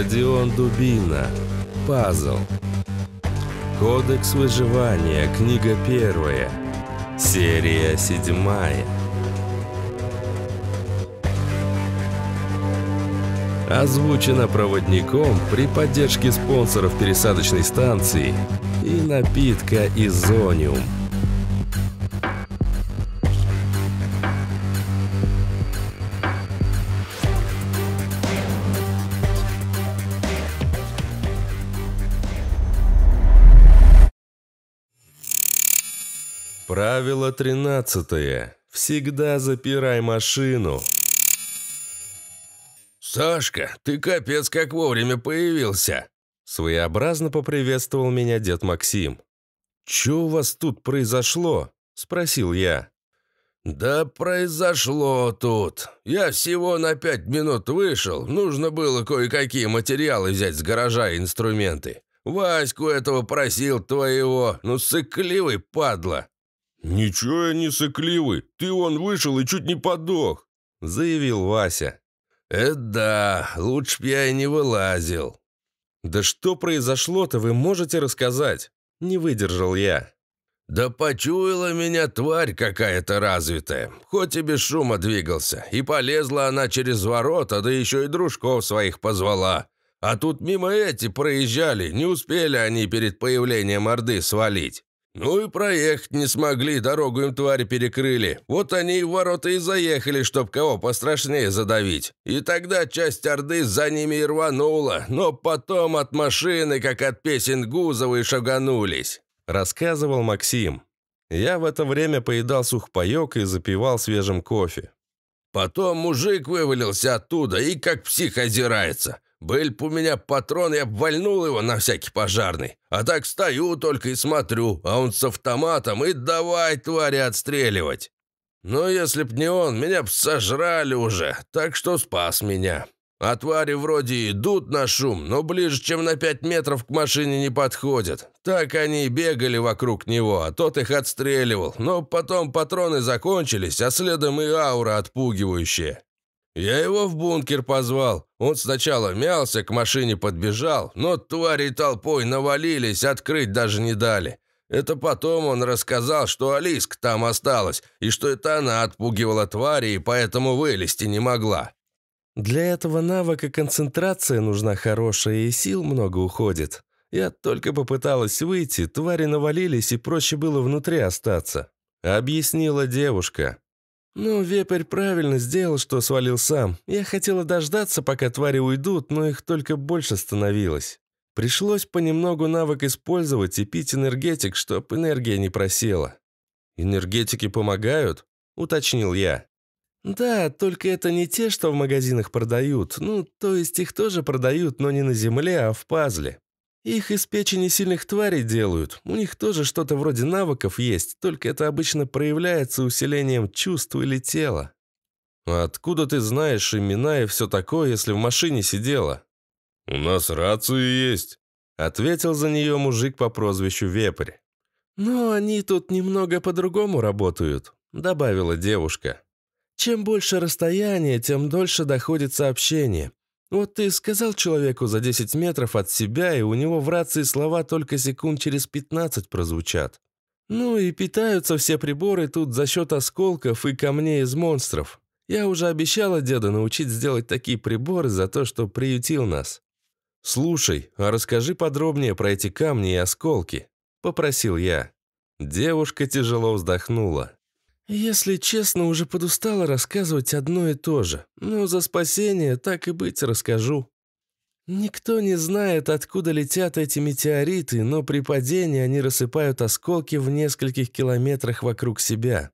Родион Дубина. Пазл. Кодекс выживания. Книга первая. Серия седьмая. Озвучено проводником при поддержке спонсоров пересадочной станции и напитка «Изониум». Правило 13. Всегда запирай машину. «Сашка, ты капец как вовремя появился!» Своеобразно поприветствовал меня дед Максим. «Чё у вас тут произошло?» – спросил я. «Да произошло тут. Я всего на пять минут вышел. Нужно было кое-какие материалы взять с гаража и инструменты. Ваську этого просил твоего. Ну, сыкливый падла. «Ничего я не сыкливый, ты он вышел и чуть не подох», — заявил Вася. «Это да, лучше б я и не вылазил». «Да что произошло-то, вы можете рассказать?» — не выдержал я. «Да почуяла меня тварь какая-то развитая, хоть и без шума двигался, и полезла она через ворота, да еще и дружков своих позвала. А тут мимо эти проезжали, не успели они перед появлением Орды свалить. «Ну и проехать не смогли, дорогу им твари перекрыли. Вот они и в ворота и заехали, чтоб кого пострашнее задавить. И тогда часть Орды за ними и рванула, но потом от машины, как от песен и шаганулись», — рассказывал Максим. Я в это время поедал сухпайок и запивал свежим кофе. «Потом мужик вывалился оттуда и как псих озирается. Был бы у меня патрон, я бы вальнул его на всякий пожарный. А так стою только и смотрю, а он с автоматом и давай, твари, отстреливать. Но «Ну, если б не он, меня б сожрали уже, так что спас меня. А твари вроде идут на шум, но ближе, чем на пять метров к машине не подходят. Так они и бегали вокруг него, а тот их отстреливал. Но потом патроны закончились, а следом и аура отпугивающая. «Я его в бункер позвал. Он сначала мялся, к машине подбежал, но твари толпой навалились, открыть даже не дали. Это потом он рассказал, что Алиска там осталась, и что это она отпугивала твари и поэтому вылезти не могла». «Для этого навыка концентрация нужна хорошая, и сил много уходит. Я только попыталась выйти, твари навалились, и проще было внутри остаться», — объяснила девушка. «Ну, вепрь правильно сделал, что свалил сам. Я хотела дождаться, пока твари уйдут, но их только больше становилось. Пришлось понемногу навык использовать и пить энергетик, чтоб энергия не просела». «Энергетики помогают?» – уточнил я. «Да, только это не те, что в магазинах продают. Ну, то есть их тоже продают, но не на земле, а в пазле. Их из печени сильных тварей делают. У них тоже что-то вроде навыков есть, только это обычно проявляется усилением чувств или тела. А откуда ты знаешь имена и все такое, если в машине сидела? У нас рации есть, ответил за нее мужик по прозвищу Вепрь. Но ну, они тут немного по-другому работают, добавила девушка. Чем больше расстояние, тем дольше доходит сообщение. Вот ты сказал человеку за 10 метров от себя, и у него в рации слова только секунд через 15 прозвучат. Ну и питаются все приборы тут за счет осколков и камней из монстров. Я уже обещала деда научить сделать такие приборы за то, что приютил нас. «Слушай, а расскажи подробнее про эти камни и осколки», — попросил я. Девушка тяжело вздохнула. «Если честно, уже подустала рассказывать одно и то же, но за спасение, так и быть, расскажу». Никто не знает, откуда летят эти метеориты, но при падении они рассыпают осколки в нескольких километрах вокруг себя.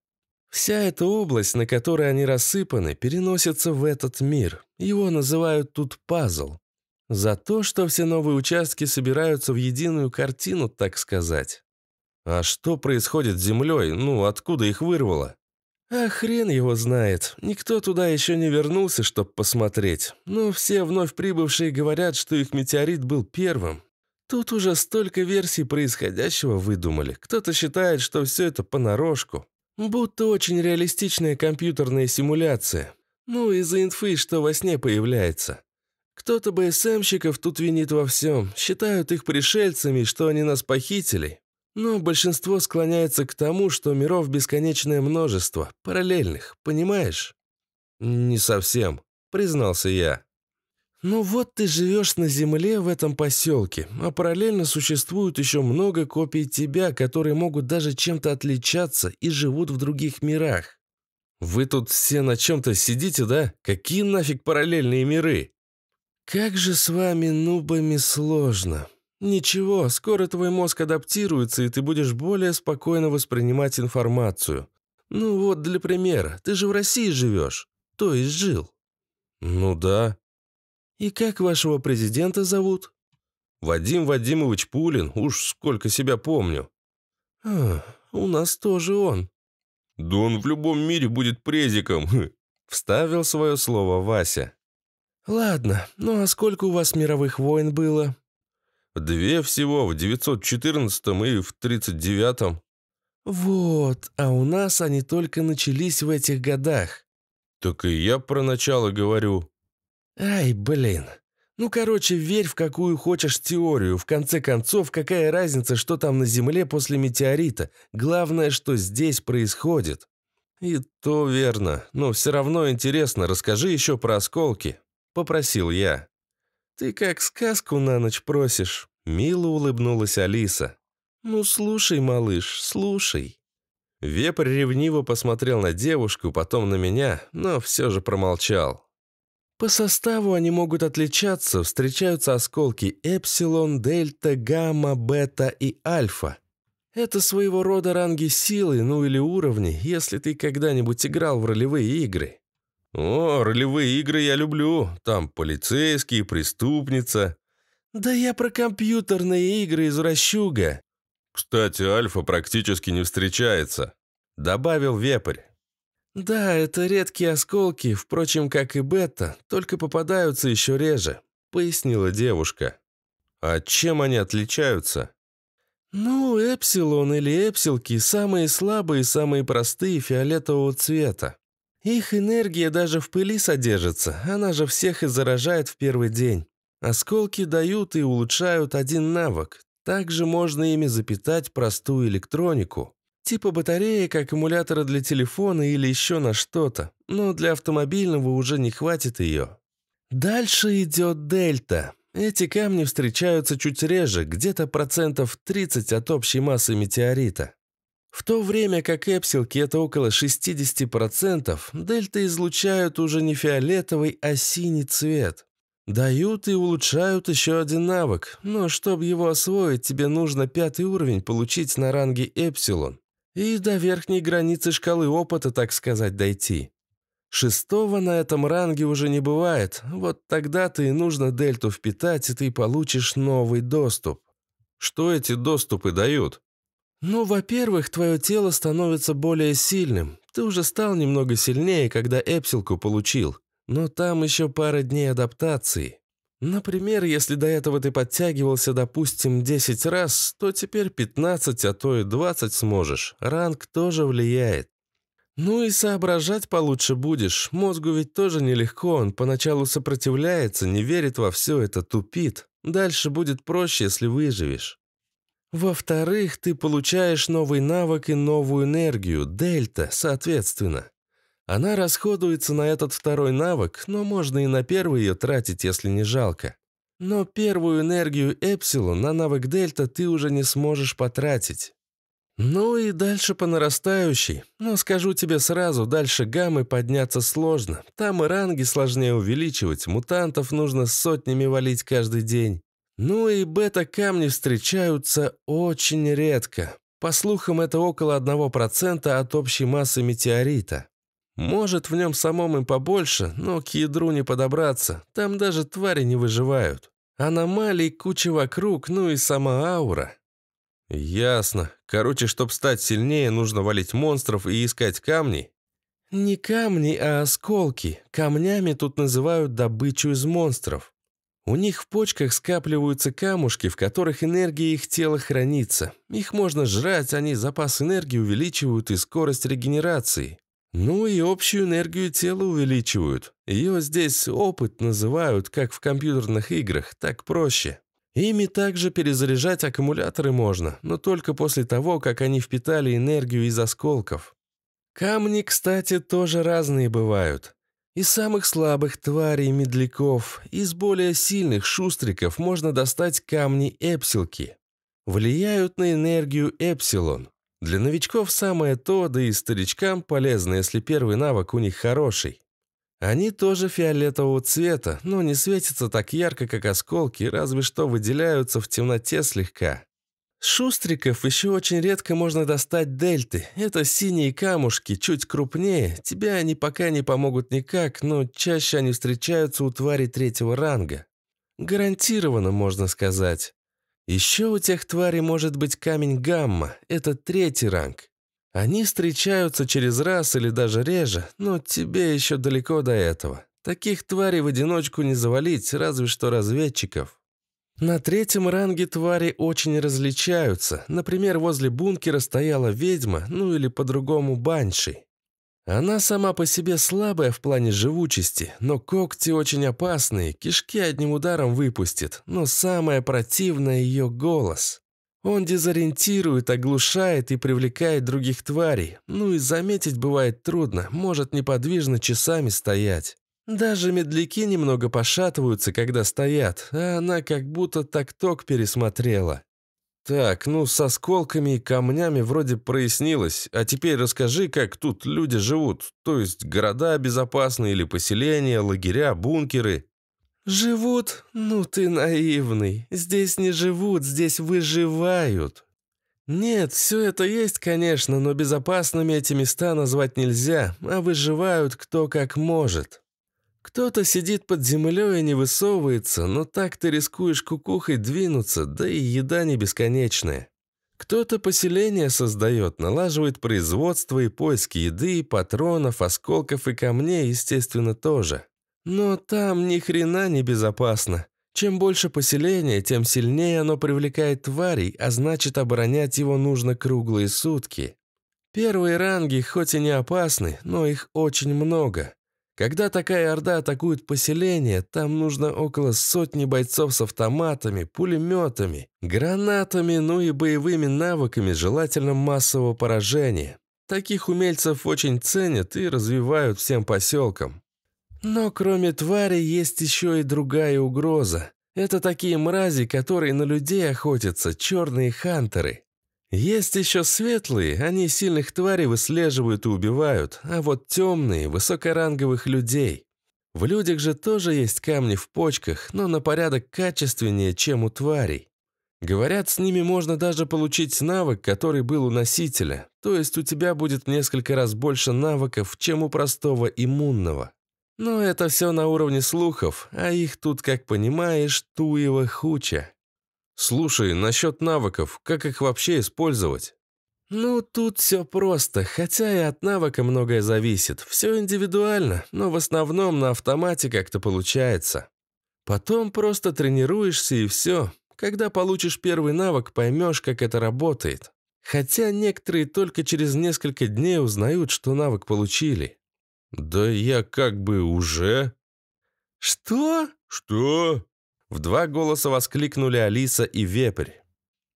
Вся эта область, на которой они рассыпаны, переносится в этот мир. Его называют тут пазл. За то, что все новые участки собираются в единую картину, так сказать. А что происходит с землей? Ну, откуда их вырвало? А хрен его знает. Никто туда еще не вернулся, чтобы посмотреть. Но все вновь прибывшие говорят, что их метеорит был первым. Тут уже столько версий происходящего выдумали. Кто-то считает, что все это понарошку. Будто очень реалистичная компьютерная симуляция. Ну, из-за инфы, что во сне появляется. Кто-то БСМщиков тут винит во всем. Считают их пришельцами, что они нас похитили. Но большинство склоняется к тому, что миров бесконечное множество, параллельных, понимаешь? Не совсем, признался я. Ну вот ты живешь на земле в этом поселке, а параллельно существует еще много копий тебя, которые могут даже чем-то отличаться и живут в других мирах. Вы тут все на чем-то сидите, да? Какие нафиг параллельные миры? Как же с вами, нубами, сложно. «Ничего, скоро твой мозг адаптируется, и ты будешь более спокойно воспринимать информацию. Ну вот, для примера, ты же в России живешь, то есть жил». «Ну да». «И как вашего президента зовут?» «Вадим Вадимович Пулин, уж сколько себя помню». «А, у нас тоже он». «Да он в любом мире будет презиком», — вставил свое слово Вася. «Ладно, ну а сколько у вас мировых войн было?» Две всего в 914 и в 39-м. Вот, а у нас они только начались в этих годах. Так и я про начало говорю. Ай, блин. Ну, короче, верь в какую хочешь теорию. В конце концов, какая разница, что там на Земле после метеорита? Главное, что здесь происходит. И то верно, но все равно интересно. Расскажи еще про осколки. Попросил я. «Ты как сказку на ночь просишь», — мило улыбнулась Алиса. «Ну, слушай, малыш, слушай». Вепрь ревниво посмотрел на девушку, потом на меня, но все же промолчал. По составу они могут отличаться, встречаются осколки эпсилон, дельта, гамма, бета и альфа. Это своего рода ранги силы, ну или уровни, если ты когда-нибудь играл в ролевые игры. «О, ролевые игры я люблю. Там полицейские, преступница». «Да я про компьютерные игры, из извращуга». «Кстати, Альфа практически не встречается», — добавил Вепрь. «Да, это редкие осколки, впрочем, как и бета, только попадаются еще реже», — пояснила девушка. «А чем они отличаются?» «Ну, эпсилон или эпсилки – самые слабые и самые простые фиолетового цвета. Их энергия даже в пыли содержится, она же всех и заражает в первый день. Осколки дают и улучшают один навык. Также можно ими запитать простую электронику. Типа батареи, как аккумулятора для телефона или еще на что-то. Но для автомобильного уже не хватит ее. Дальше идет дельта. Эти камни встречаются чуть реже, где-то процентов 30 от общей массы метеорита. В то время как эпсилки это около 60%, дельты излучают уже не фиолетовый, а синий цвет. Дают и улучшают еще один навык, но чтобы его освоить, тебе нужно пятый уровень получить на ранге эпсилон и до верхней границы шкалы опыта, так сказать, дойти. Шестого на этом ранге уже не бывает, вот тогда-то и нужно дельту впитать, и ты получишь новый доступ. Что эти доступы дают? Ну, во-первых, твое тело становится более сильным. Ты уже стал немного сильнее, когда эпсилку получил. Но там еще пара дней адаптации. Например, если до этого ты подтягивался, допустим, 10 раз, то теперь 15, а то и 20 сможешь. Ранг тоже влияет. Ну и соображать получше будешь. Мозгу ведь тоже нелегко, он поначалу сопротивляется, не верит во все это, тупит. Дальше будет проще, если выживешь. Во-вторых, ты получаешь новый навык и новую энергию, дельта, соответственно. Она расходуется на этот второй навык, но можно и на первый ее тратить, если не жалко. Но первую энергию эпсилон на навык дельта ты уже не сможешь потратить. Ну и дальше по нарастающей. Но скажу тебе сразу, дальше гаммы подняться сложно. Там и ранги сложнее увеличивать, мутантов нужно сотнями валить каждый день. Ну и бета-камни встречаются очень редко. По слухам, это около 1% от общей массы метеорита. Может, в нем самом и побольше, но к ядру не подобраться, там даже твари не выживают. Аномалий куча вокруг, ну и сама аура. Ясно. Короче, чтобы стать сильнее, нужно валить монстров и искать камни. Не камни, а осколки. Камнями тут называют добычу из монстров. У них в почках скапливаются камушки, в которых энергия их тела хранится. Их можно жрать, они запас энергии увеличивают и скорость регенерации. Ну и общую энергию тела увеличивают. Ее здесь опыт называют, как в компьютерных играх, так проще. Ими также перезаряжать аккумуляторы можно, но только после того, как они впитали энергию из осколков. Камни, кстати, тоже разные бывают. Из самых слабых тварей медляков, из более сильных шустриков можно достать камни эпсилки. Влияют на энергию эпсилон. Для новичков самое то, да и старичкам полезно, если первый навык у них хороший. Они тоже фиолетового цвета, но не светятся так ярко, как осколки, разве что выделяются в темноте слегка шустриков еще очень редко можно достать дельты. Это синие камушки, чуть крупнее. Тебе они пока не помогут никак, но чаще они встречаются у тварей третьего ранга. Гарантированно, можно сказать. Еще у тех тварей может быть камень гамма. Это третий ранг. Они встречаются через раз или даже реже, но тебе еще далеко до этого. Таких тварей в одиночку не завалить, разве что разведчиков. На третьем ранге твари очень различаются. Например, возле бункера стояла ведьма, ну или по-другому банши. Она сама по себе слабая в плане живучести, но когти очень опасные, кишки одним ударом выпустит, но самое противное ее голос. Он дезориентирует, оглушает и привлекает других тварей, ну и заметить бывает трудно, может неподвижно часами стоять. Даже медляки немного пошатываются, когда стоят, а она как будто так-ток пересмотрела. Так, ну, с осколками и камнями вроде прояснилось, а теперь расскажи, как тут люди живут, то есть города безопасны или поселения, лагеря, бункеры. «Живут? Ну ты наивный. Здесь не живут, здесь выживают». «Нет, все это есть, конечно, но безопасными эти места назвать нельзя, а выживают кто как может». Кто-то сидит под землей и не высовывается, но так ты рискуешь кукухой двинуться, да и еда не бесконечная. Кто-то поселение создает, налаживает производство и поиски еды, патронов, осколков и камней, естественно, тоже. Но там ни хрена не безопасно. Чем больше поселения, тем сильнее оно привлекает тварей, а значит, оборонять его нужно круглые сутки. Первые ранги хоть и не опасны, но их очень много. Когда такая орда атакует поселение, там нужно около сотни бойцов с автоматами, пулеметами, гранатами, ну и боевыми навыками, желательно массового поражения. Таких умельцев очень ценят и развивают всем поселкам. Но кроме твари есть еще и другая угроза. Это такие мрази, которые на людей охотятся, черные хантеры. Есть еще светлые, они сильных тварей выслеживают и убивают, а вот темные – высокоранговых людей. В людях же тоже есть камни в почках, но на порядок качественнее, чем у тварей. Говорят, с ними можно даже получить навык, который был у носителя, то есть у тебя будет в несколько раз больше навыков, чем у простого иммунного. Но это все на уровне слухов, а их тут, как понимаешь, туева хуча. Слушай, насчет навыков, как их вообще использовать? Ну, тут все просто, хотя и от навыка многое зависит. Все индивидуально, но в основном на автомате как-то получается. Потом просто тренируешься и все. Когда получишь первый навык, поймешь, как это работает. Хотя некоторые только через несколько дней узнают, что навык получили. «Да я как бы уже...» «Что?» «Что?» В два голоса воскликнули Алиса и Вепрь.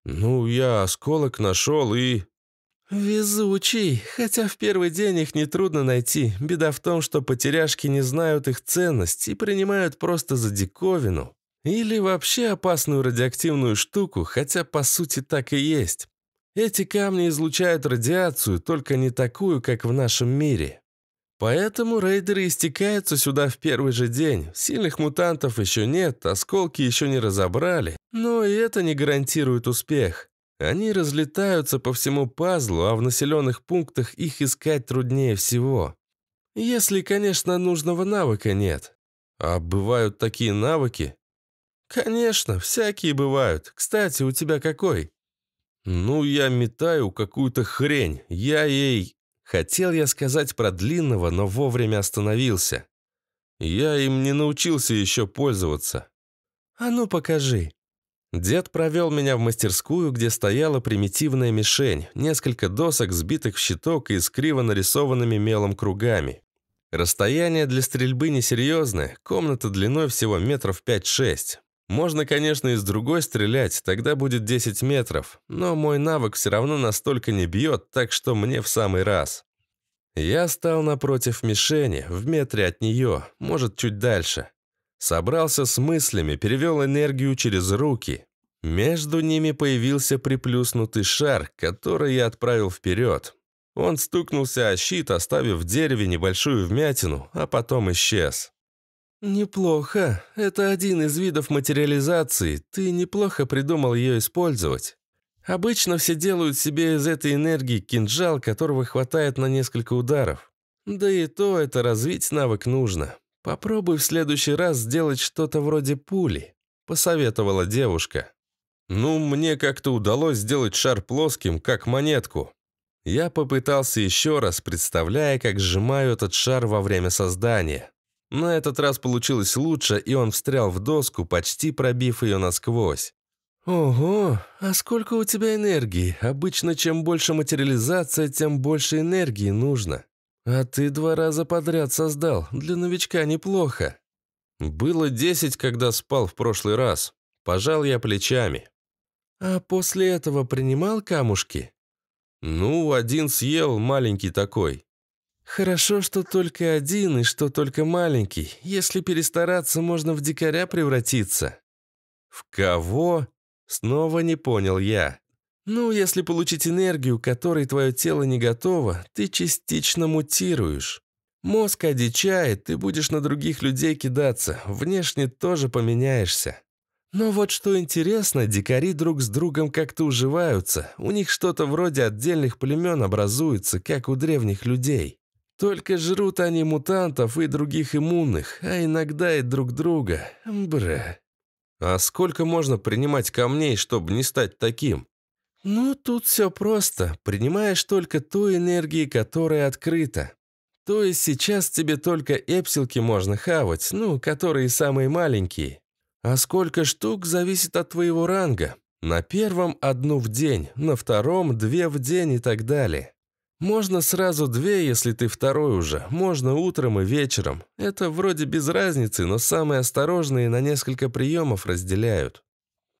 «Ну, я осколок нашел и...» «Везучий, хотя в первый день их нетрудно найти. Беда в том, что потеряшки не знают их ценность и принимают просто за диковину. Или вообще опасную радиоактивную штуку, хотя по сути так и есть. Эти камни излучают радиацию, только не такую, как в нашем мире. Поэтому рейдеры истекаются сюда в первый же день. Сильных мутантов еще нет, осколки еще не разобрали. Но и это не гарантирует успех. Они разлетаются по всему пазлу, а в населенных пунктах их искать труднее всего. Если, конечно, нужного навыка нет. А бывают такие навыки? Конечно, всякие бывают. Кстати, у тебя какой? Ну, я метаю какую-то хрень. Я ей... Хотел я сказать про длинного, но вовремя остановился. Я им не научился еще пользоваться. А ну покажи. Дед провел меня в мастерскую, где стояла примитивная мишень, несколько досок, сбитых в щиток и с криво нарисованными мелом кругами. Расстояние для стрельбы несерьезное, комната длиной всего метров 5-6. Можно, конечно, и с другой стрелять, тогда будет 10 метров, но мой навык все равно настолько не бьет, так что мне в самый раз. Я стал напротив мишени, в метре от нее, может, чуть дальше. Собрался с мыслями, перевел энергию через руки. Между ними появился приплюснутый шар, который я отправил вперед. Он стукнулся о щит, оставив в дереве небольшую вмятину, а потом исчез. «Неплохо. Это один из видов материализации. Ты неплохо придумал ее использовать. Обычно все делают себе из этой энергии кинжал, которого хватает на несколько ударов. Да и то это развить навык нужно. Попробуй в следующий раз сделать что-то вроде пули», – посоветовала девушка. «Ну, мне как-то удалось сделать шар плоским, как монетку». Я попытался еще раз, представляя, как сжимаю этот шар во время создания. На этот раз получилось лучше, и он встрял в доску, почти пробив ее насквозь. «Ого, а сколько у тебя энергии? Обычно чем больше материализация, тем больше энергии нужно. А ты два раза подряд создал, для новичка неплохо». «Было десять, когда спал в прошлый раз. Пожал я плечами». «А после этого принимал камушки?» «Ну, один съел, маленький такой. Хорошо, что только один и что только маленький. Если перестараться, можно в дикаря превратиться. В кого? Снова не понял я. Ну, если получить энергию, которой твое тело не готово, ты частично мутируешь. Мозг одичает, ты будешь на других людей кидаться, внешне тоже поменяешься. Но вот что интересно, дикари друг с другом как-то уживаются, у них что-то вроде отдельных племен образуется, как у древних людей. Только жрут они мутантов и других иммунных, а иногда и друг друга. Бре. А сколько можно принимать камней, чтобы не стать таким? Ну, тут все просто. Принимаешь только ту энергию, которая открыта. То есть сейчас тебе только эпсилки можно хавать, ну, которые самые маленькие. А сколько штук зависит от твоего ранга. На первом одну в день, на втором две в день и так далее. Можно сразу две, если ты второй уже. Можно утром и вечером. Это вроде без разницы, но самые осторожные на несколько приемов разделяют.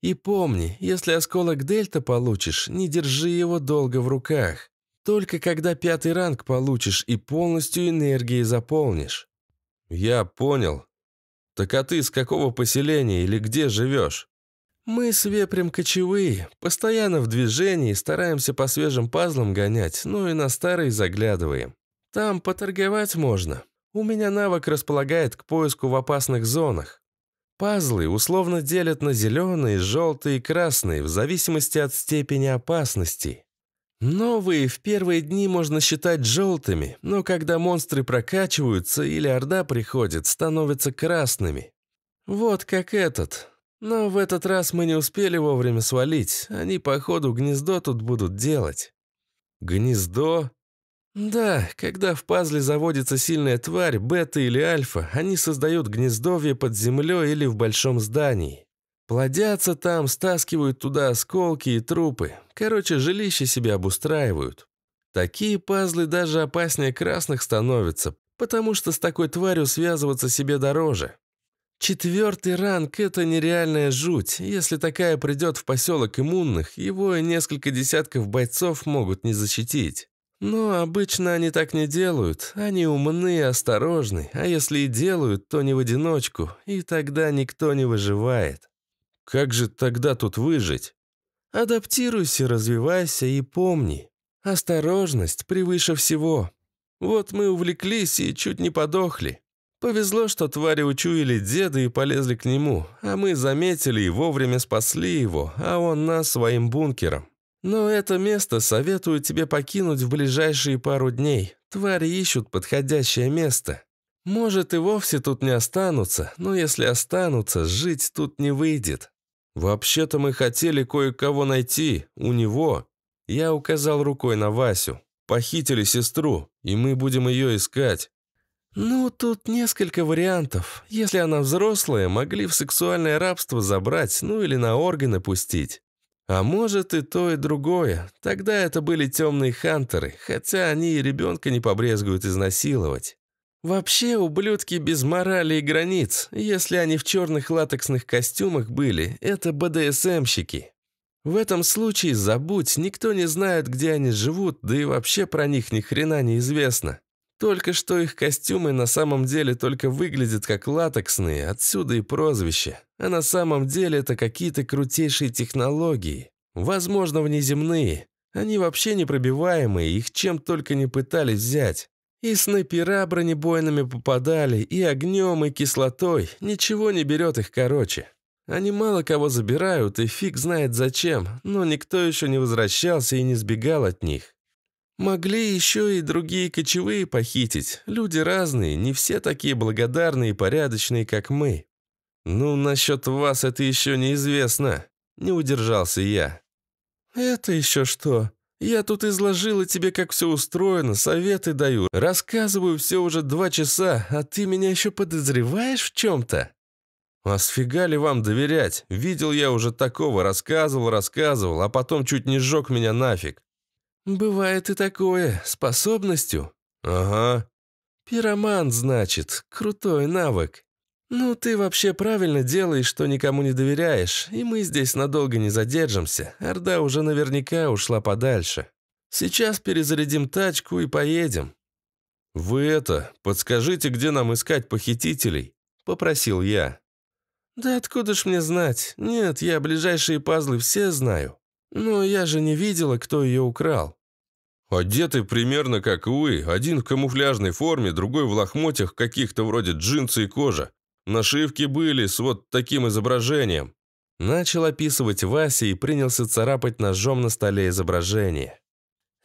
И помни, если осколок дельта получишь, не держи его долго в руках. Только когда пятый ранг получишь и полностью энергией заполнишь. Я понял. Так а ты с какого поселения или где живешь? «Мы с Вепрем кочевые, постоянно в движении, стараемся по свежим пазлам гонять, ну и на старые заглядываем. Там поторговать можно. У меня навык располагает к поиску в опасных зонах. Пазлы условно делят на зеленые, желтые и красные, в зависимости от степени опасности. Новые в первые дни можно считать желтыми, но когда монстры прокачиваются или орда приходит, становятся красными. Вот как этот. Но в этот раз мы не успели вовремя свалить. Они, походу, гнездо тут будут делать. Гнездо? Да, когда в пазле заводится сильная тварь, бета или альфа, они создают гнездовье под землей или в большом здании. Плодятся там, стаскивают туда осколки и трупы. Короче, жилище себе обустраивают. Такие пазлы даже опаснее красных становятся, потому что с такой тварью связываться себе дороже. Четвертый ранг – это нереальная жуть. Если такая придет в поселок иммунных, его и несколько десятков бойцов могут не защитить. Но обычно они так не делают. Они умны и осторожны, а если и делают, то не в одиночку, и тогда никто не выживает. Как же тогда тут выжить? Адаптируйся, развивайся и помни. Осторожность превыше всего. Вот мы увлеклись и чуть не подохли. Повезло, что твари учуяли деда и полезли к нему, а мы заметили и вовремя спасли его, а он нас своим бункером. Но это место советую тебе покинуть в ближайшие пару дней. Твари ищут подходящее место. Может, и вовсе тут не останутся, но если останутся, жить тут не выйдет. Вообще-то мы хотели кое-кого найти, у него. Я указал рукой на Васю. Похитили сестру, и мы будем ее искать. «Ну, тут несколько вариантов. Если она взрослая, могли в сексуальное рабство забрать, ну или на органы пустить. А может и то, и другое. Тогда это были темные хантеры, хотя они и ребенка не побрезгуют изнасиловать. Вообще, ублюдки без морали и границ. Если они в черных латексных костюмах были, это БДСМщики. В этом случае забудь, никто не знает, где они живут, да и вообще про них ни хрена не известно. Только что их костюмы на самом деле только выглядят как латексные, отсюда и прозвище. А на самом деле это какие-то крутейшие технологии. Возможно, внеземные. Они вообще непробиваемые, их чем только не пытались взять. И снайпера бронебойными попадали, и огнем, и кислотой. Ничего не берет их короче. Они мало кого забирают, и фиг знает зачем, но никто еще не возвращался и не сбегал от них. Могли еще и другие кочевые похитить. Люди разные, не все такие благодарные и порядочные, как мы. Ну, насчет вас это еще неизвестно. Не удержался я. Это еще что? Я тут изложила тебе, как все устроено, советы даю, рассказываю все уже два часа, а ты меня еще подозреваешь в чем-то? А сфига ли вам доверять? Видел я уже такого, рассказывал, рассказывал, а потом чуть не сжег меня нафиг. «Бывает и такое. Способностью?» «Ага». «Пироман, значит. Крутой навык». «Ну, ты вообще правильно делаешь, что никому не доверяешь, и мы здесь надолго не задержимся. Орда уже наверняка ушла подальше. Сейчас перезарядим тачку и поедем». «Вы это, подскажите, где нам искать похитителей?» – попросил я. «Да откуда ж мне знать? Нет, я ближайшие пазлы все знаю. Но я же не видела, кто ее украл. Одеты примерно как вы, один в камуфляжной форме, другой в лохмотьях, каких-то вроде джинсы и кожа. Нашивки были с вот таким изображением. Начал описывать Вася и принялся царапать ножом на столе изображение.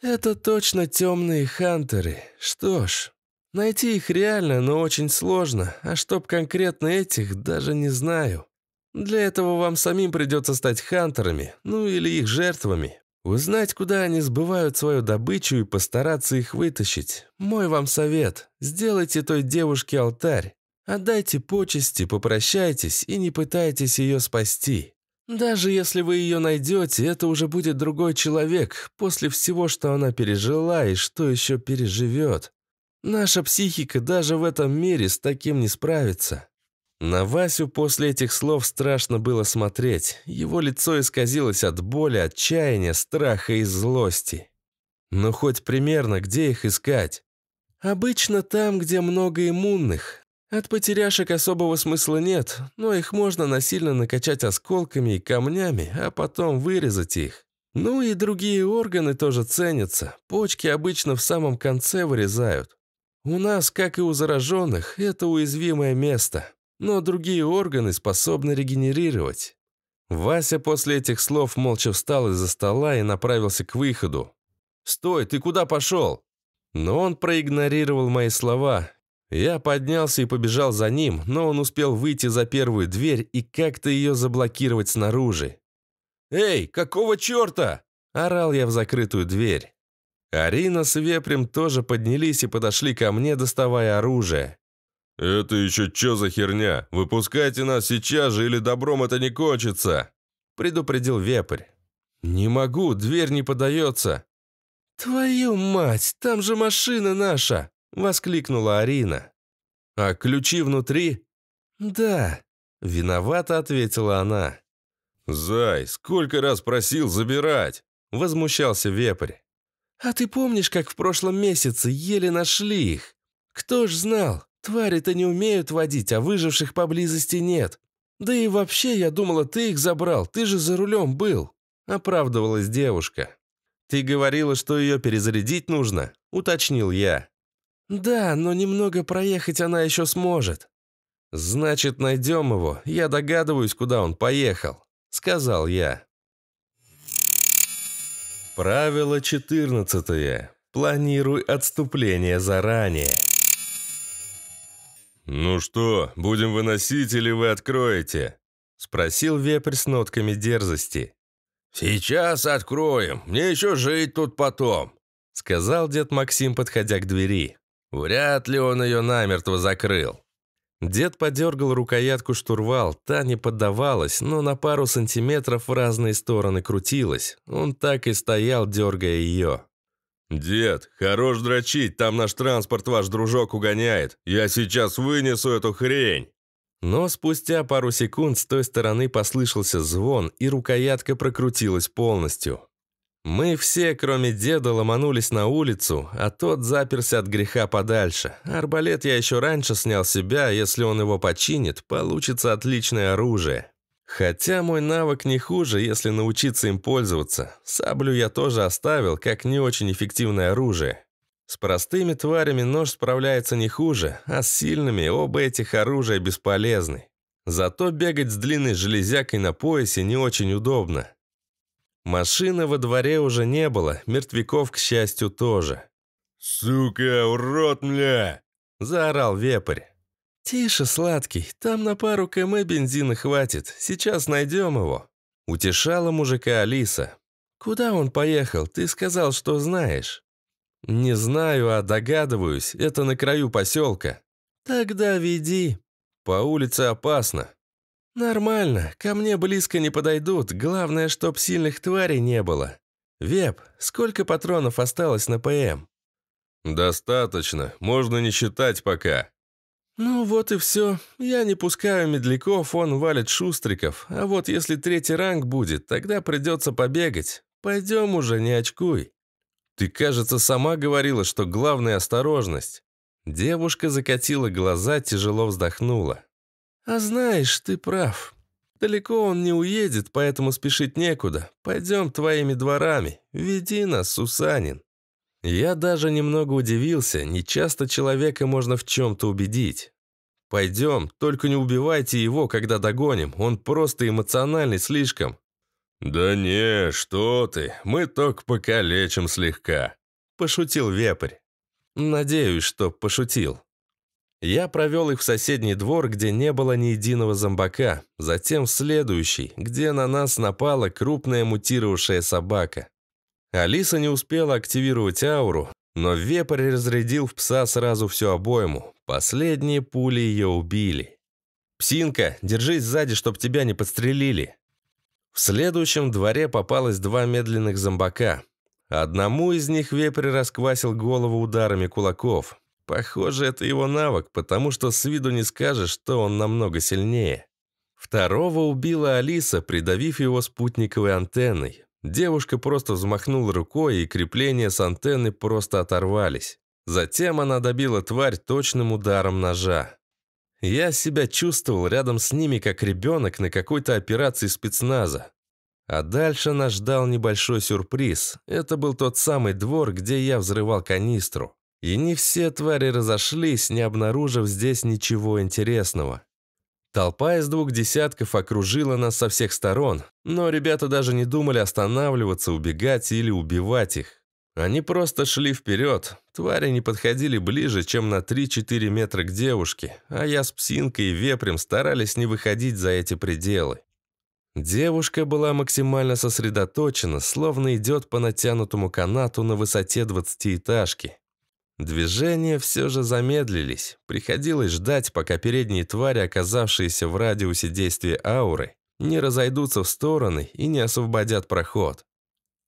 «Это точно темные хантеры. Что ж, найти их реально, но очень сложно, а чтоб конкретно этих, даже не знаю. Для этого вам самим придется стать хантерами, ну или их жертвами. Узнать, куда они сбывают свою добычу и постараться их вытащить. Мой вам совет. Сделайте той девушке алтарь. Отдайте почести, попрощайтесь и не пытайтесь ее спасти. Даже если вы ее найдете, это уже будет другой человек после всего, что она пережила и что еще переживет. Наша психика даже в этом мире с таким не справится. На Васю после этих слов страшно было смотреть. Его лицо исказилось от боли, отчаяния, страха и злости. Но ну, хоть примерно где их искать? Обычно там, где много иммунных. От потеряшек особого смысла нет, но их можно насильно накачать осколками и камнями, а потом вырезать их. Ну и другие органы тоже ценятся. Почки обычно в самом конце вырезают. У нас, как и у зараженных, это уязвимое место но другие органы способны регенерировать». Вася после этих слов молча встал из-за стола и направился к выходу. «Стой, ты куда пошел?» Но он проигнорировал мои слова. Я поднялся и побежал за ним, но он успел выйти за первую дверь и как-то ее заблокировать снаружи. «Эй, какого черта?» – орал я в закрытую дверь. Арина с Вепрем тоже поднялись и подошли ко мне, доставая оружие. «Это еще что за херня? Выпускайте нас сейчас же, или добром это не кончится!» Предупредил вепрь. «Не могу, дверь не подается!» «Твою мать, там же машина наша!» Воскликнула Арина. «А ключи внутри?» «Да», — виновато ответила она. «Зай, сколько раз просил забирать!» — возмущался вепрь. «А ты помнишь, как в прошлом месяце еле нашли их? Кто ж знал? Твари-то не умеют водить, а выживших поблизости нет. Да и вообще, я думала, ты их забрал, ты же за рулем был», — оправдывалась девушка. «Ты говорила, что ее перезарядить нужно?» — уточнил я. «Да, но немного проехать она еще сможет». «Значит, найдем его. Я догадываюсь, куда он поехал», — сказал я. Правило 14. Планируй отступление заранее. «Ну что, будем выносить или вы откроете?» — спросил вепрь с нотками дерзости. «Сейчас откроем, мне еще жить тут потом», — сказал дед Максим, подходя к двери. Вряд ли он ее намертво закрыл. Дед подергал рукоятку штурвал, та не поддавалась, но на пару сантиметров в разные стороны крутилась. Он так и стоял, дергая ее. «Дед, хорош дрочить, там наш транспорт ваш дружок угоняет. Я сейчас вынесу эту хрень!» Но спустя пару секунд с той стороны послышался звон, и рукоятка прокрутилась полностью. Мы все, кроме деда, ломанулись на улицу, а тот заперся от греха подальше. Арбалет я еще раньше снял себя, если он его починит, получится отличное оружие. Хотя мой навык не хуже, если научиться им пользоваться. Саблю я тоже оставил, как не очень эффективное оружие. С простыми тварями нож справляется не хуже, а с сильными оба этих оружия бесполезны. Зато бегать с длинной железякой на поясе не очень удобно. Машины во дворе уже не было, мертвяков, к счастью, тоже. «Сука, урод, мля!» – заорал вепрь. «Тише, сладкий, там на пару км бензина хватит, сейчас найдем его», — утешала мужика Алиса. «Куда он поехал? Ты сказал, что знаешь». «Не знаю, а догадываюсь, это на краю поселка». «Тогда веди». «По улице опасно». «Нормально, ко мне близко не подойдут, главное, чтоб сильных тварей не было». «Веб, сколько патронов осталось на ПМ?» «Достаточно, можно не считать пока», «Ну вот и все. Я не пускаю медляков, он валит шустриков. А вот если третий ранг будет, тогда придется побегать. Пойдем уже, не очкуй». «Ты, кажется, сама говорила, что главная осторожность». Девушка закатила глаза, тяжело вздохнула. «А знаешь, ты прав. Далеко он не уедет, поэтому спешить некуда. Пойдем твоими дворами. Веди нас, Сусанин». Я даже немного удивился, нечасто человека можно в чем-то убедить. «Пойдем, только не убивайте его, когда догоним, он просто эмоциональный слишком». «Да не, что ты, мы только покалечим слегка», – пошутил вепрь. «Надеюсь, что пошутил». Я провел их в соседний двор, где не было ни единого зомбака, затем в следующий, где на нас напала крупная мутировавшая собака. Алиса не успела активировать ауру, но вепрь разрядил в пса сразу всю обойму. Последние пули ее убили. «Псинка, держись сзади, чтоб тебя не подстрелили!» В следующем дворе попалось два медленных зомбака. Одному из них вепрь расквасил голову ударами кулаков. Похоже, это его навык, потому что с виду не скажешь, что он намного сильнее. Второго убила Алиса, придавив его спутниковой антенной. Девушка просто взмахнула рукой, и крепления с антенны просто оторвались. Затем она добила тварь точным ударом ножа. Я себя чувствовал рядом с ними, как ребенок на какой-то операции спецназа. А дальше нас ждал небольшой сюрприз. Это был тот самый двор, где я взрывал канистру. И не все твари разошлись, не обнаружив здесь ничего интересного. Толпа из двух десятков окружила нас со всех сторон, но ребята даже не думали останавливаться, убегать или убивать их. Они просто шли вперед, твари не подходили ближе, чем на 3-4 метра к девушке, а я с псинкой и вепрем старались не выходить за эти пределы. Девушка была максимально сосредоточена, словно идет по натянутому канату на высоте двадцатиэтажки. Движения все же замедлились. Приходилось ждать, пока передние твари, оказавшиеся в радиусе действия ауры, не разойдутся в стороны и не освободят проход.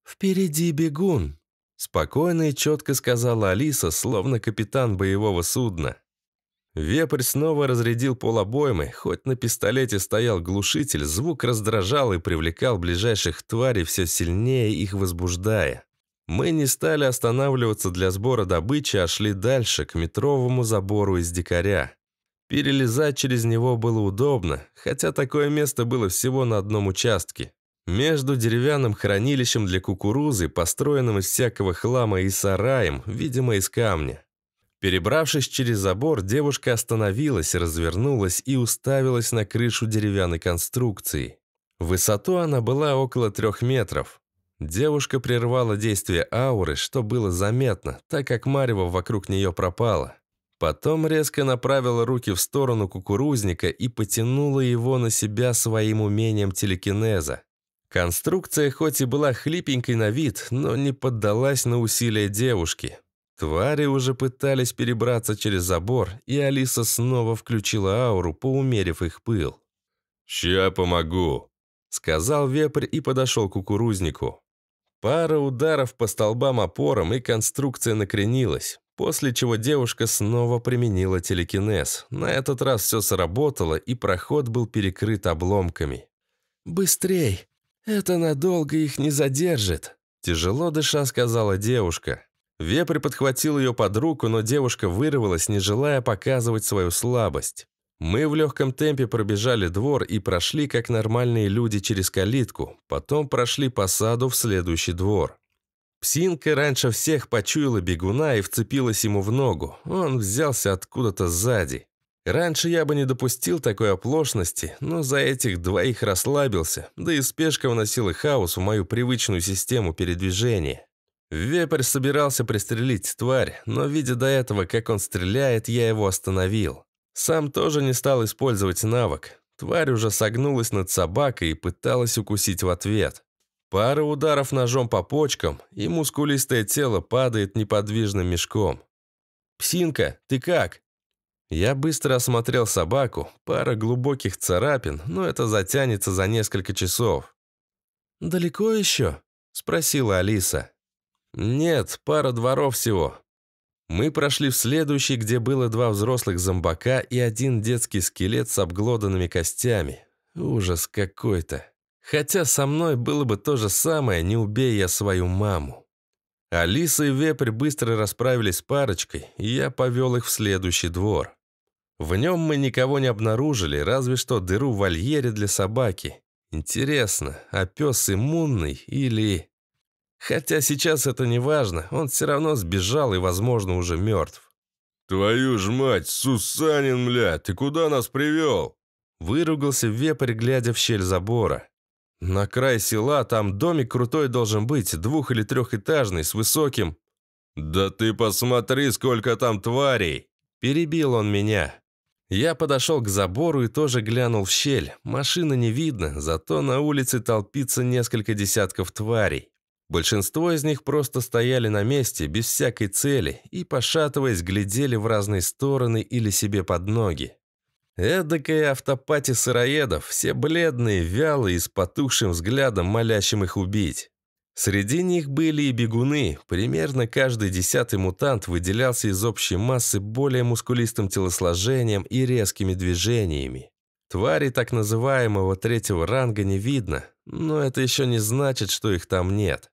«Впереди бегун», — спокойно и четко сказала Алиса, словно капитан боевого судна. Вепрь снова разрядил полобоймы, хоть на пистолете стоял глушитель, звук раздражал и привлекал ближайших тварей все сильнее, их возбуждая. Мы не стали останавливаться для сбора добычи, а шли дальше, к метровому забору из дикаря. Перелезать через него было удобно, хотя такое место было всего на одном участке. Между деревянным хранилищем для кукурузы, построенным из всякого хлама и сараем, видимо, из камня. Перебравшись через забор, девушка остановилась, развернулась и уставилась на крышу деревянной конструкции. высоту она была около трех метров. Девушка прервала действие ауры, что было заметно, так как марево вокруг нее пропало. Потом резко направила руки в сторону кукурузника и потянула его на себя своим умением телекинеза. Конструкция хоть и была хлипенькой на вид, но не поддалась на усилия девушки. Твари уже пытались перебраться через забор, и Алиса снова включила ауру, поумерив их пыл. «Ща помогу», — сказал вепрь и подошел к кукурузнику. Пара ударов по столбам опорам, и конструкция накренилась. После чего девушка снова применила телекинез. На этот раз все сработало, и проход был перекрыт обломками. «Быстрей! Это надолго их не задержит!» Тяжело дыша сказала девушка. Вепрь подхватил ее под руку, но девушка вырвалась, не желая показывать свою слабость. Мы в легком темпе пробежали двор и прошли, как нормальные люди, через калитку, потом прошли по саду в следующий двор. Псинка раньше всех почуяла бегуна и вцепилась ему в ногу. Он взялся откуда-то сзади. Раньше я бы не допустил такой оплошности, но за этих двоих расслабился, да и спешка вносила хаос в мою привычную систему передвижения. Вепрь собирался пристрелить тварь, но, видя до этого, как он стреляет, я его остановил. Сам тоже не стал использовать навык. Тварь уже согнулась над собакой и пыталась укусить в ответ. Пара ударов ножом по почкам, и мускулистое тело падает неподвижным мешком. «Псинка, ты как?» Я быстро осмотрел собаку, пара глубоких царапин, но это затянется за несколько часов. «Далеко еще?» – спросила Алиса. «Нет, пара дворов всего. Мы прошли в следующий, где было два взрослых зомбака и один детский скелет с обглоданными костями. Ужас какой-то. Хотя со мной было бы то же самое, не убей я свою маму. Алиса и Вепрь быстро расправились с парочкой, и я повел их в следующий двор. В нем мы никого не обнаружили, разве что дыру в вольере для собаки. Интересно, а пес иммунный или... Хотя сейчас это не важно, он все равно сбежал и, возможно, уже мертв. «Твою ж мать, Сусанин, мля, ты куда нас привел?» Выругался вепрь, глядя в щель забора. «На край села, там домик крутой должен быть, двух- или трехэтажный, с высоким...» «Да ты посмотри, сколько там тварей!» Перебил он меня. Я подошел к забору и тоже глянул в щель. Машины не видно, зато на улице толпится несколько десятков тварей. Большинство из них просто стояли на месте, без всякой цели, и, пошатываясь, глядели в разные стороны или себе под ноги. Эдакая автопати сыроедов, все бледные, вялые и с потухшим взглядом, молящим их убить. Среди них были и бегуны, примерно каждый десятый мутант выделялся из общей массы более мускулистым телосложением и резкими движениями. Твари так называемого третьего ранга не видно, но это еще не значит, что их там нет.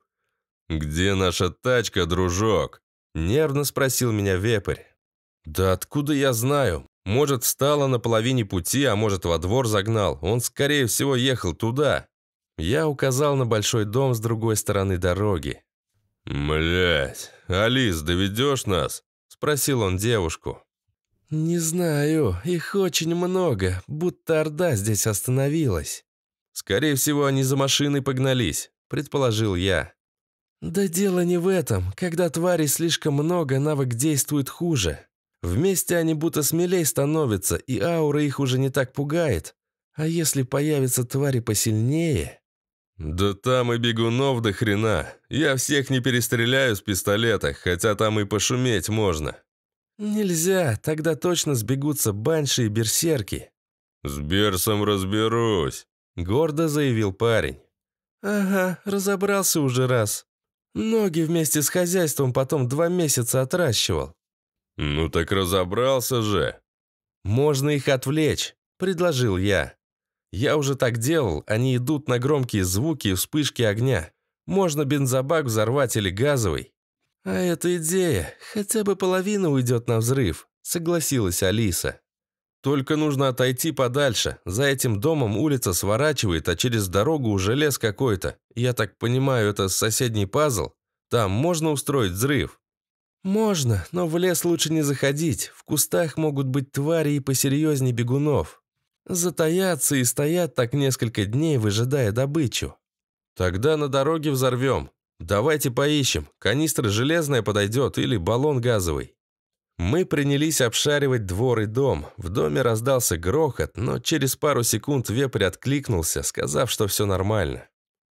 «Где наша тачка, дружок?» – нервно спросил меня вепрь. «Да откуда я знаю? Может, встала на половине пути, а может, во двор загнал. Он, скорее всего, ехал туда». Я указал на большой дом с другой стороны дороги. Млять, Алис, доведешь нас?» – спросил он девушку. «Не знаю, их очень много, будто Орда здесь остановилась». «Скорее всего, они за машиной погнались», – предположил я. Да дело не в этом. Когда тварей слишком много, навык действует хуже. Вместе они будто смелей становятся, и аура их уже не так пугает. А если появятся твари посильнее... «Да там и бегунов до хрена. Я всех не перестреляю с пистолета, хотя там и пошуметь можно». «Нельзя, тогда точно сбегутся банши и берсерки». «С берсом разберусь», — гордо заявил парень. «Ага, разобрался уже раз», Ноги вместе с хозяйством потом два месяца отращивал. «Ну так разобрался же!» «Можно их отвлечь», — предложил я. «Я уже так делал, они идут на громкие звуки и вспышки огня. Можно бензобак взорвать или газовый». «А это идея, хотя бы половина уйдет на взрыв», — согласилась Алиса. Только нужно отойти подальше. За этим домом улица сворачивает, а через дорогу уже лес какой-то. Я так понимаю, это соседний пазл? Там можно устроить взрыв?» «Можно, но в лес лучше не заходить. В кустах могут быть твари и посерьезнее бегунов. Затаятся и стоят так несколько дней, выжидая добычу». «Тогда на дороге взорвем. Давайте поищем. Канистра железная подойдет или баллон газовый». Мы принялись обшаривать двор и дом. В доме раздался грохот, но через пару секунд вепрь откликнулся, сказав, что все нормально.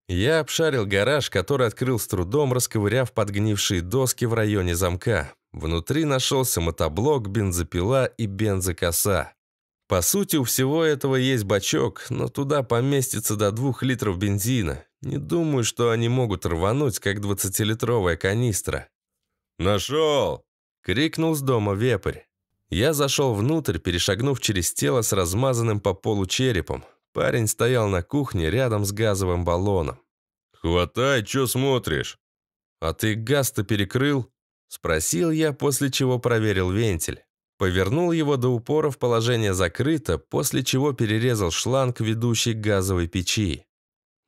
Я обшарил гараж, который открыл с трудом, расковыряв подгнившие доски в районе замка. Внутри нашелся мотоблок, бензопила и бензокоса. По сути, у всего этого есть бачок, но туда поместится до двух литров бензина. Не думаю, что они могут рвануть, как 20-литровая канистра. «Нашел!» Крикнул с дома вепрь. Я зашел внутрь, перешагнув через тело с размазанным по полу черепом. Парень стоял на кухне рядом с газовым баллоном. «Хватай, что смотришь?» «А ты газ-то перекрыл?» Спросил я, после чего проверил вентиль. Повернул его до упора в положение закрыто, после чего перерезал шланг, ведущий к газовой печи.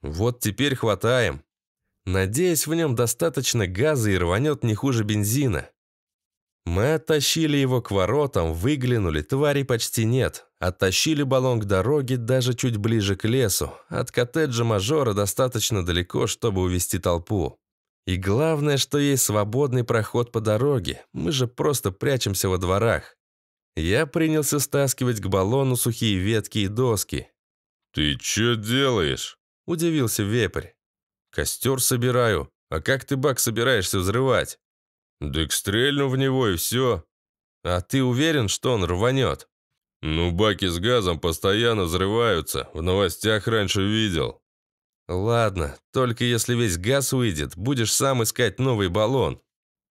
«Вот теперь хватаем», Надеюсь, в нем достаточно газа и рванет не хуже бензина. Мы оттащили его к воротам, выглянули, твари почти нет. Оттащили баллон к дороге, даже чуть ближе к лесу. От коттеджа мажора достаточно далеко, чтобы увести толпу. И главное, что есть свободный проход по дороге. Мы же просто прячемся во дворах. Я принялся стаскивать к баллону сухие ветки и доски. «Ты чё делаешь?» – удивился вепрь. «Костер собираю. А как ты бак собираешься взрывать?» «Так стрельну в него и все». «А ты уверен, что он рванет?» «Ну, баки с газом постоянно взрываются. В новостях раньше видел». «Ладно, только если весь газ выйдет, будешь сам искать новый баллон».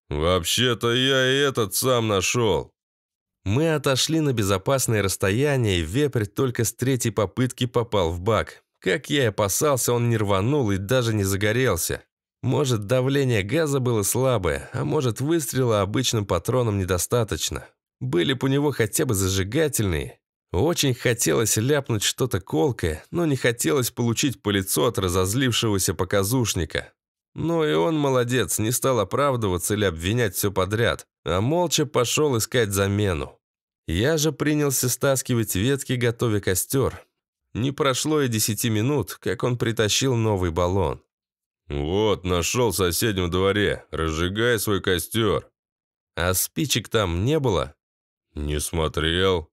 «Вообще-то я и этот сам нашел». Мы отошли на безопасное расстояние, и вепрь только с третьей попытки попал в бак. Как я и опасался, он не рванул и даже не загорелся. Может, давление газа было слабое, а может, выстрела обычным патроном недостаточно. Были бы у него хотя бы зажигательные. Очень хотелось ляпнуть что-то колкое, но не хотелось получить по лицу от разозлившегося показушника. Но и он молодец, не стал оправдываться или обвинять все подряд, а молча пошел искать замену. Я же принялся стаскивать ветки, готовя костер. Не прошло и десяти минут, как он притащил новый баллон. «Вот, нашел в соседнем дворе. Разжигай свой костер». «А спичек там не было?» «Не смотрел».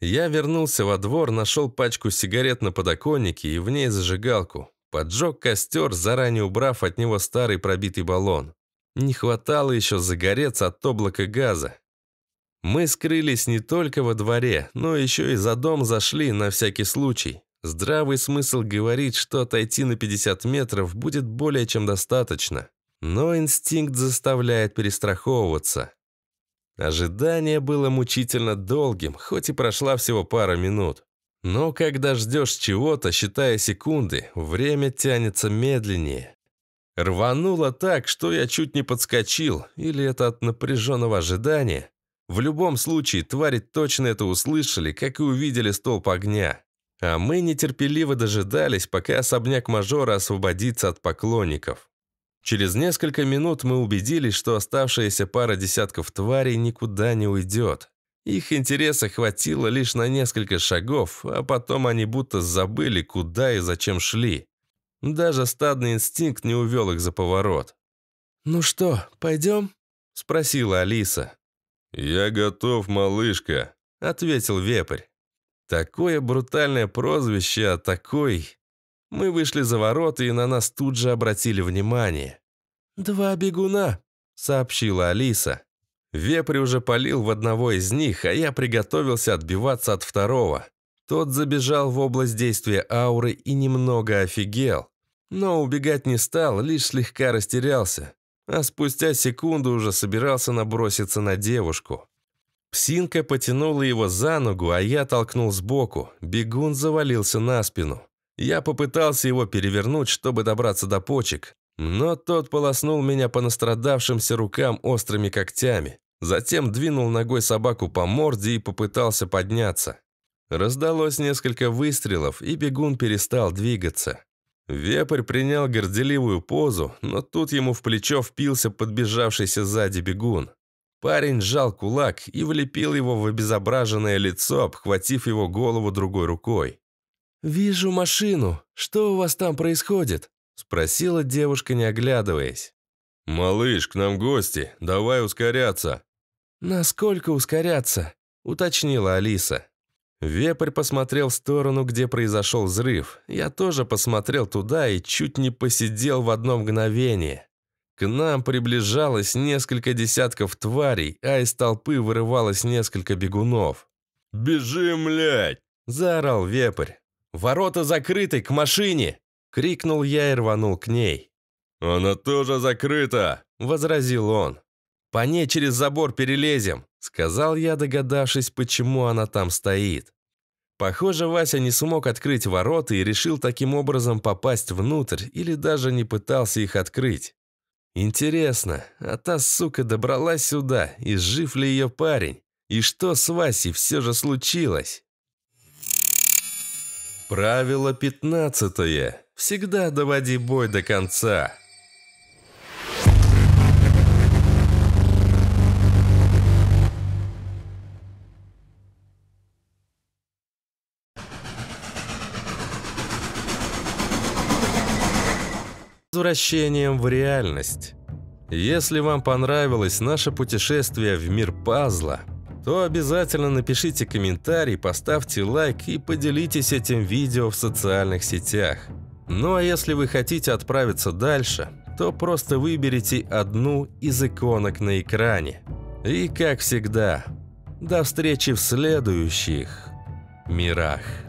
Я вернулся во двор, нашел пачку сигарет на подоконнике и в ней зажигалку. Поджег костер, заранее убрав от него старый пробитый баллон. Не хватало еще загореться от облака газа. Мы скрылись не только во дворе, но еще и за дом зашли на всякий случай. Здравый смысл говорит, что отойти на 50 метров будет более чем достаточно. Но инстинкт заставляет перестраховываться. Ожидание было мучительно долгим, хоть и прошла всего пара минут. Но когда ждешь чего-то, считая секунды, время тянется медленнее. Рвануло так, что я чуть не подскочил, или это от напряженного ожидания. В любом случае, твари точно это услышали, как и увидели столб огня. А мы нетерпеливо дожидались, пока особняк мажора освободится от поклонников. Через несколько минут мы убедились, что оставшаяся пара десятков тварей никуда не уйдет. Их интереса хватило лишь на несколько шагов, а потом они будто забыли, куда и зачем шли. Даже стадный инстинкт не увел их за поворот. «Ну что, пойдем?» – спросила Алиса. «Я готов, малышка», – ответил вепрь. Такое брутальное прозвище, а такой... Мы вышли за ворота, и на нас тут же обратили внимание. «Два бегуна», — сообщила Алиса. Вепрь уже палил в одного из них, а я приготовился отбиваться от второго. Тот забежал в область действия ауры и немного офигел. Но убегать не стал, лишь слегка растерялся. А спустя секунду уже собирался наброситься на девушку. Псинка потянула его за ногу, а я толкнул сбоку. Бегун завалился на спину. Я попытался его перевернуть, чтобы добраться до почек, но тот полоснул меня по настрадавшимся рукам острыми когтями. Затем двинул ногой собаку по морде и попытался подняться. Раздалось несколько выстрелов, и бегун перестал двигаться. Вепрь принял горделивую позу, но тут ему в плечо впился подбежавшийся сзади бегун. Парень сжал кулак и влепил его в обезображенное лицо, обхватив его голову другой рукой. «Вижу машину. Что у вас там происходит?» – спросила девушка, не оглядываясь. «Малыш, к нам гости. Давай ускоряться». «Насколько ускоряться?» – уточнила Алиса. Вепрь посмотрел в сторону, где произошел взрыв. Я тоже посмотрел туда и чуть не посидел в одно мгновение. К нам приближалось несколько десятков тварей, а из толпы вырывалось несколько бегунов. «Бежим, блядь!» – заорал вепрь. «Ворота закрыты, к машине!» – крикнул я и рванул к ней. «Она тоже закрыта!» – возразил он. «По ней через забор перелезем!» – сказал я, догадавшись, почему она там стоит. Похоже, Вася не смог открыть ворота и решил таким образом попасть внутрь или даже не пытался их открыть. Интересно, а та сука добралась сюда, и жив ли ее парень? И что с Васей все же случилось? Правило пятнадцатое. Всегда доводи бой до конца. возвращением в реальность. Если вам понравилось наше путешествие в мир пазла, то обязательно напишите комментарий, поставьте лайк и поделитесь этим видео в социальных сетях. Ну а если вы хотите отправиться дальше, то просто выберите одну из иконок на экране. И как всегда, до встречи в следующих мирах.